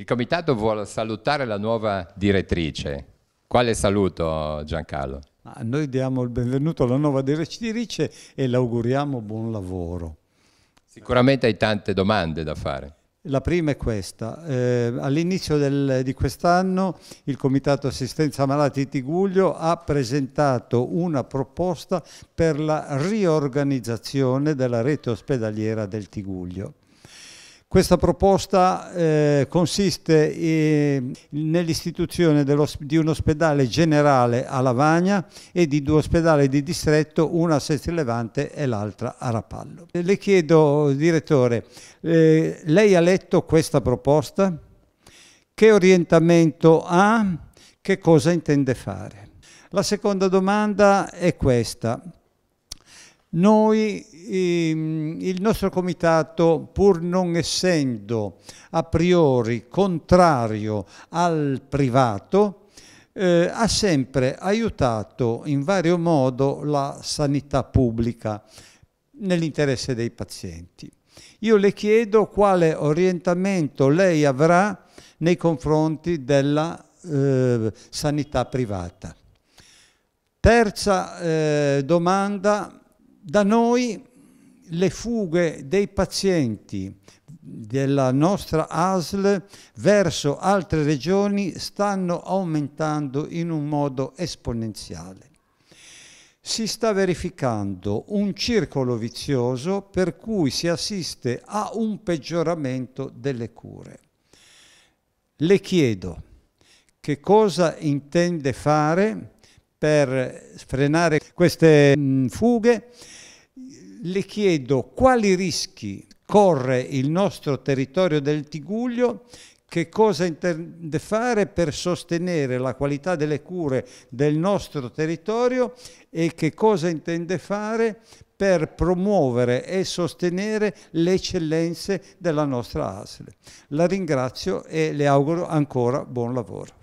Il comitato vuole salutare la nuova direttrice. Quale saluto Giancarlo? Ah, noi diamo il benvenuto alla nuova direttrice e le auguriamo buon lavoro. Sicuramente hai tante domande da fare. La prima è questa. Eh, all'inizio di quest'anno il Comitato Assistenza Malati di Tiguglio ha presentato una proposta per la riorganizzazione della rete ospedaliera del Tiguglio. Questa proposta eh, consiste eh, nell'istituzione di un ospedale generale a Lavagna e di due ospedali di distretto, una a Sestilevante e l'altra a Rapallo. Eh, le chiedo, direttore, eh, lei ha letto questa proposta? Che orientamento ha? Che cosa intende fare? La seconda domanda è questa. Noi, ehm, il nostro comitato, pur non essendo a priori contrario al privato, eh, ha sempre aiutato in vario modo la sanità pubblica nell'interesse dei pazienti. Io le chiedo quale orientamento lei avrà nei confronti della eh, sanità privata. Terza eh, domanda da noi le fughe dei pazienti della nostra ASL verso altre regioni stanno aumentando in un modo esponenziale. Si sta verificando un circolo vizioso per cui si assiste a un peggioramento delle cure. Le chiedo che cosa intende fare per frenare queste mm, fughe le chiedo quali rischi corre il nostro territorio del Tiguglio che cosa intende fare per sostenere la qualità delle cure del nostro territorio e che cosa intende fare per promuovere e sostenere le eccellenze della nostra ASL. La ringrazio e le auguro ancora buon lavoro.